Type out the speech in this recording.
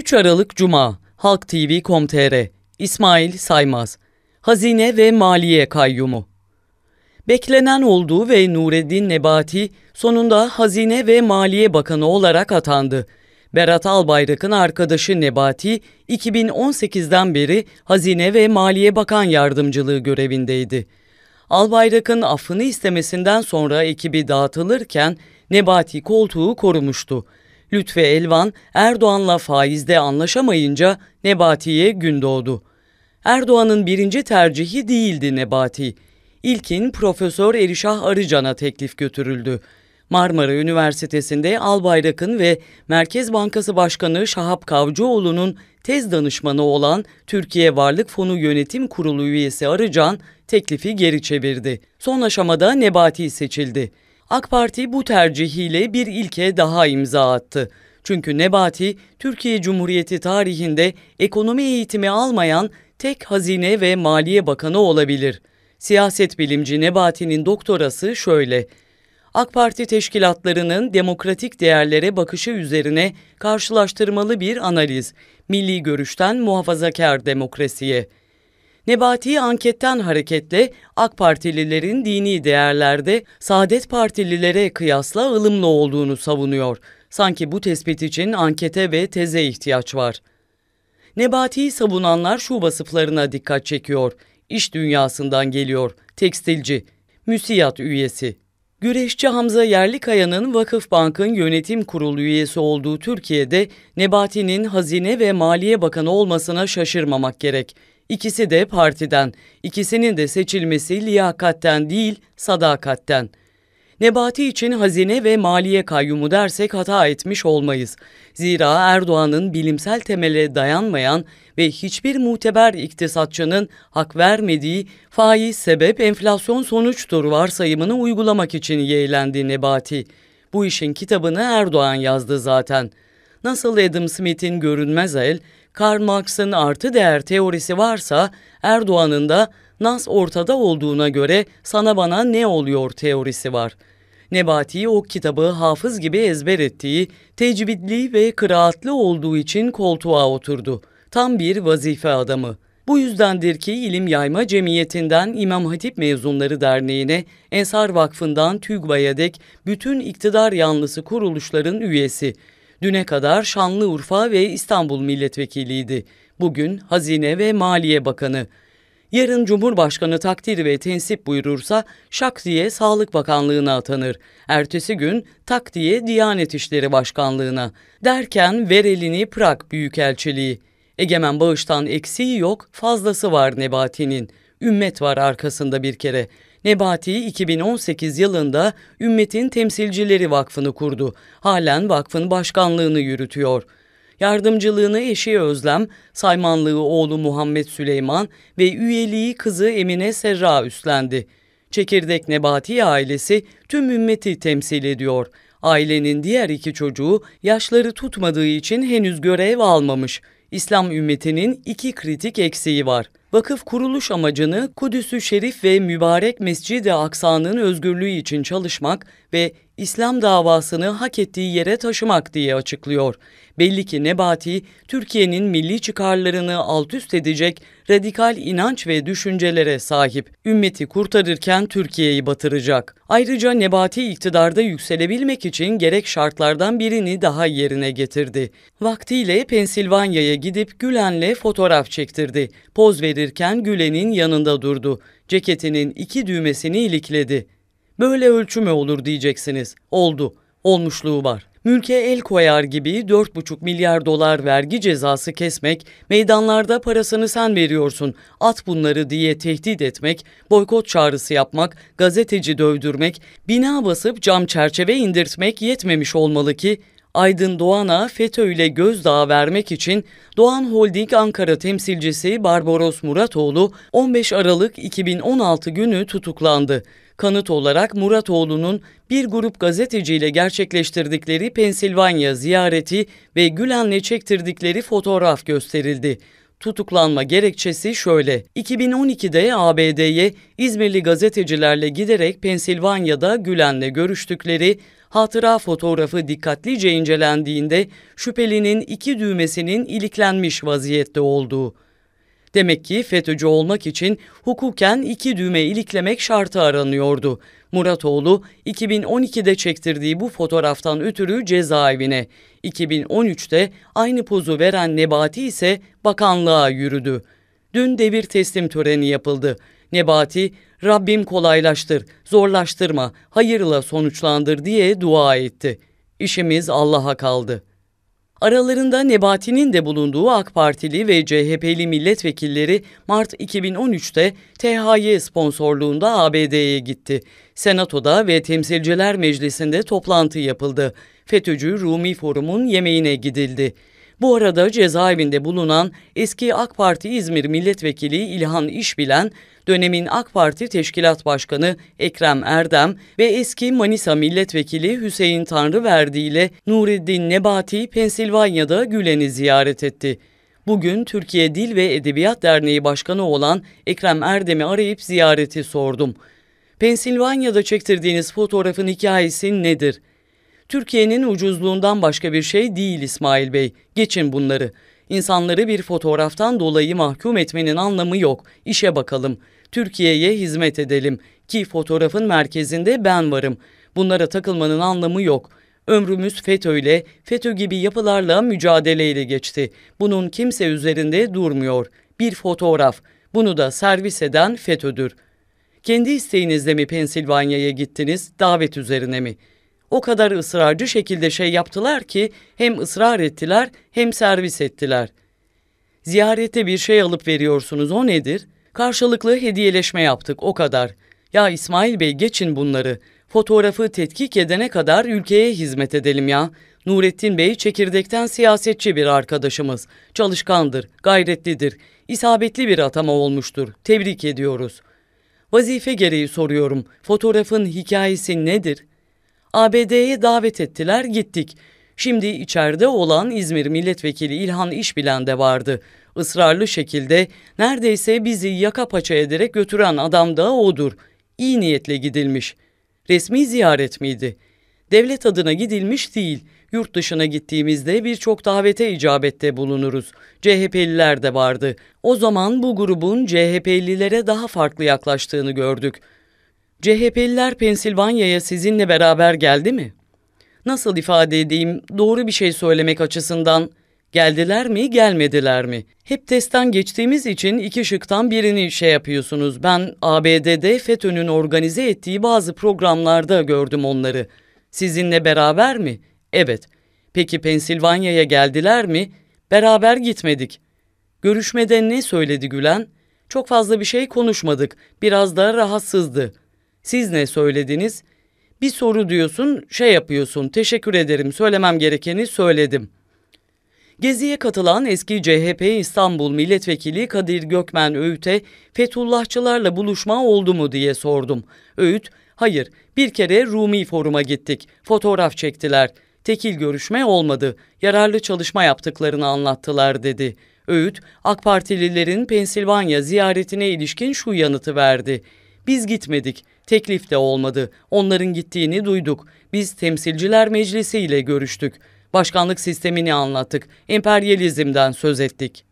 3 Aralık Cuma Halk TV.com.tr İsmail Saymaz Hazine ve Maliye Kayyumu Beklenen olduğu ve Nureddin Nebati sonunda Hazine ve Maliye Bakanı olarak atandı. Berat Albayrak'ın arkadaşı Nebati 2018'den beri Hazine ve Maliye Bakan Yardımcılığı görevindeydi. Albayrak'ın affını istemesinden sonra ekibi dağıtılırken Nebati koltuğu korumuştu. Lütfi Elvan Erdoğan'la faizde anlaşamayınca Nebati'ye gün doğdu. Erdoğan'ın birinci tercihi değildi Nebati. İlkin Profesör Erişah Arıcan'a teklif götürüldü. Marmara Üniversitesi'nde Albayrak'ın ve Merkez Bankası Başkanı Şahap Kavcıoğlu'nun tez danışmanı olan Türkiye Varlık Fonu Yönetim Kurulu üyesi Arıcan teklifi geri çevirdi. Son aşamada Nebati seçildi. AK Parti bu tercihiyle bir ilke daha imza attı. Çünkü Nebati, Türkiye Cumhuriyeti tarihinde ekonomi eğitimi almayan tek Hazine ve Maliye Bakanı olabilir. Siyaset bilimci Nebati'nin doktorası şöyle. AK Parti teşkilatlarının demokratik değerlere bakışı üzerine karşılaştırmalı bir analiz. Milli görüşten muhafazakar demokrasiye. Nebati anketten hareketle AK Partililerin dini değerlerde Saadet Partililere kıyasla ılımlı olduğunu savunuyor. Sanki bu tespit için ankete ve teze ihtiyaç var. Nebati savunanlar şu vasıflarına dikkat çekiyor. İş dünyasından geliyor, tekstilci, müsiyat üyesi. Güreşçi Hamza Yerlikaya'nın Vakıf Bank'ın yönetim kurulu üyesi olduğu Türkiye'de Nebati'nin Hazine ve Maliye Bakanı olmasına şaşırmamak gerek. İkisi de partiden, ikisinin de seçilmesi liyakatten değil, sadakatten. Nebati için Hazine ve Maliye Kayyumu dersek hata etmiş olmayız. Zira Erdoğan'ın bilimsel temele dayanmayan ve hiçbir muteber iktisatçının hak vermediği faiz sebep enflasyon sonuçtur varsayımını uygulamak için yeğlendi Nebati. Bu işin kitabını Erdoğan yazdı zaten. Nasıl Adam Smith'in görünmez el, Karl Marx'ın artı değer teorisi varsa Erdoğan'ın da nas ortada olduğuna göre sana bana ne oluyor teorisi var. Nebati o kitabı hafız gibi ezber ettiği, tecvidli ve kıraatlı olduğu için koltuğa oturdu. Tam bir vazife adamı. Bu yüzdendir ki İlim Yayma Cemiyeti'nden İmam Hatip Mezunları Derneği'ne, Ensar Vakfı'ndan TÜGVA'ya dek bütün iktidar yanlısı kuruluşların üyesi, Düne kadar Şanlıurfa ve İstanbul milletvekiliydi. Bugün Hazine ve Maliye Bakanı. Yarın Cumhurbaşkanı takdir ve tensip buyurursa şak diye Sağlık Bakanlığı'na atanır. Ertesi gün tak diye Diyanet İşleri Başkanlığı'na. Derken verelini Prag Büyükelçiliği. Egemen Bağış'tan eksiği yok, fazlası var Nebati'nin. Ümmet var arkasında bir kere. Nebati 2018 yılında Ümmetin Temsilcileri Vakfı'nı kurdu. Halen vakfın başkanlığını yürütüyor. Yardımcılığını eşi Özlem, saymanlığı oğlu Muhammed Süleyman ve üyeliği kızı Emine Serra üstlendi. Çekirdek Nebati ailesi tüm ümmeti temsil ediyor. Ailenin diğer iki çocuğu yaşları tutmadığı için henüz görev almamış. İslam ümmetinin iki kritik eksiği var. Vakıf kuruluş amacını Kudüs-ü Şerif ve Mübarek Mescid-i Aksa'nın özgürlüğü için çalışmak ve İslam davasını hak ettiği yere taşımak diye açıklıyor. Belli ki Nebati, Türkiye'nin milli çıkarlarını alt üst edecek radikal inanç ve düşüncelere sahip. Ümmeti kurtarırken Türkiye'yi batıracak. Ayrıca Nebati iktidarda yükselebilmek için gerek şartlardan birini daha yerine getirdi. Vaktiyle Pensilvanya'ya gidip Gülen'le fotoğraf çektirdi. Poz ve verirken Gülen'in yanında durdu. Ceketinin iki düğmesini ilikledi. Böyle ölçü mü olur diyeceksiniz. Oldu. Olmuşluğu var. Mülke el koyar gibi 4,5 milyar dolar vergi cezası kesmek, meydanlarda parasını sen veriyorsun, at bunları diye tehdit etmek, boykot çağrısı yapmak, gazeteci dövdürmek, bina basıp cam çerçeve indirtmek yetmemiş olmalı ki Aydın Doğan'a FETÖ ile gözdağı vermek için Doğan Holding Ankara temsilcisi Barbaros Muratoğlu 15 Aralık 2016 günü tutuklandı. Kanıt olarak Muratoğlu'nun bir grup gazeteciyle gerçekleştirdikleri Pensilvanya ziyareti ve Gülen'le çektirdikleri fotoğraf gösterildi. Tutuklanma gerekçesi şöyle. 2012'de ABD'ye İzmirli gazetecilerle giderek Pensilvanya'da Gülen'le görüştükleri Hatıra fotoğrafı dikkatlice incelendiğinde şüphelinin iki düğmesinin iliklenmiş vaziyette olduğu. Demek ki FETÖ'cü olmak için hukuken iki düğme iliklemek şartı aranıyordu. Muratoğlu 2012'de çektirdiği bu fotoğraftan ötürü cezaevine, 2013'te aynı pozu veren Nebati ise bakanlığa yürüdü. Dün devir teslim töreni yapıldı. Nebati, Rabbim kolaylaştır, zorlaştırma, hayırla sonuçlandır diye dua etti. İşimiz Allah'a kaldı. Aralarında Nebati'nin de bulunduğu AK Partili ve CHP'li milletvekilleri Mart 2013'te THY sponsorluğunda ABD'ye gitti. Senatoda ve Temsilciler Meclisi'nde toplantı yapıldı. FETÖ'cü Rumi Forum'un yemeğine gidildi. Bu arada cezaevinde bulunan eski AK Parti İzmir Milletvekili İlhan İşbilen, dönemin AK Parti Teşkilat Başkanı Ekrem Erdem ve eski Manisa Milletvekili Hüseyin Tanrıverdi ile Nureddin Nebati Pensilvanya'da Gülen'i ziyaret etti. Bugün Türkiye Dil ve Edebiyat Derneği Başkanı olan Ekrem Erdem'i arayıp ziyareti sordum. Pensilvanya'da çektirdiğiniz fotoğrafın hikayesi nedir?'' Türkiye'nin ucuzluğundan başka bir şey değil İsmail Bey. Geçin bunları. İnsanları bir fotoğraftan dolayı mahkum etmenin anlamı yok. İşe bakalım. Türkiye'ye hizmet edelim ki fotoğrafın merkezinde ben varım. Bunlara takılmanın anlamı yok. Ömrümüz FETÖ'yle, FETÖ gibi yapılarla mücadeleyle geçti. Bunun kimse üzerinde durmuyor. Bir fotoğraf. Bunu da servis eden FETÖ'dür. Kendi isteğinizle mi Pensilvanya'ya gittiniz, davet üzerine mi?'' o kadar ısrarcı şekilde şey yaptılar ki hem ısrar ettiler hem servis ettiler. Ziyarete bir şey alıp veriyorsunuz o nedir? Karşılıklı hediyeleşme yaptık o kadar. Ya İsmail Bey geçin bunları. Fotoğrafı tetkik edene kadar ülkeye hizmet edelim ya. Nurettin Bey çekirdekten siyasetçi bir arkadaşımız. Çalışkandır, gayretlidir, isabetli bir atama olmuştur. Tebrik ediyoruz. Vazife gereği soruyorum. Fotoğrafın hikayesi nedir?'' ABD'ye davet ettiler, gittik. Şimdi içeride olan İzmir Milletvekili İlhan İşbilen de vardı. Israrlı şekilde neredeyse bizi yaka paça ederek götüren adam da odur. İyi niyetle gidilmiş. Resmi ziyaret miydi? Devlet adına gidilmiş değil. Yurt dışına gittiğimizde birçok davete icabette bulunuruz. CHP'liler de vardı. O zaman bu grubun CHP'lilere daha farklı yaklaştığını gördük.'' CHP'liler Pensilvanya'ya sizinle beraber geldi mi? Nasıl ifade edeyim, doğru bir şey söylemek açısından geldiler mi, gelmediler mi? Hep testten geçtiğimiz için iki şıktan birini şey yapıyorsunuz. Ben ABD'de FETÖ'nün organize ettiği bazı programlarda gördüm onları. Sizinle beraber mi? Evet. Peki Pensilvanya'ya geldiler mi? Beraber gitmedik. Görüşmede ne söyledi Gülen? Çok fazla bir şey konuşmadık. Biraz da rahatsızdı.'' Siz ne söylediniz? Bir soru diyorsun, şey yapıyorsun, teşekkür ederim, söylemem gerekeni söyledim. Geziye katılan eski CHP İstanbul Milletvekili Kadir Gökmen Öğüt'e Fethullahçılarla buluşma oldu mu diye sordum. Öğüt, hayır bir kere Rumi Forum'a gittik, fotoğraf çektiler, tekil görüşme olmadı, yararlı çalışma yaptıklarını anlattılar dedi. Öğüt, AK Partililerin Pensilvanya ziyaretine ilişkin şu yanıtı verdi. Biz gitmedik. Teklif de olmadı. Onların gittiğini duyduk. Biz Temsilciler Meclisi ile görüştük. Başkanlık sistemini anlattık. Emperyalizmden söz ettik.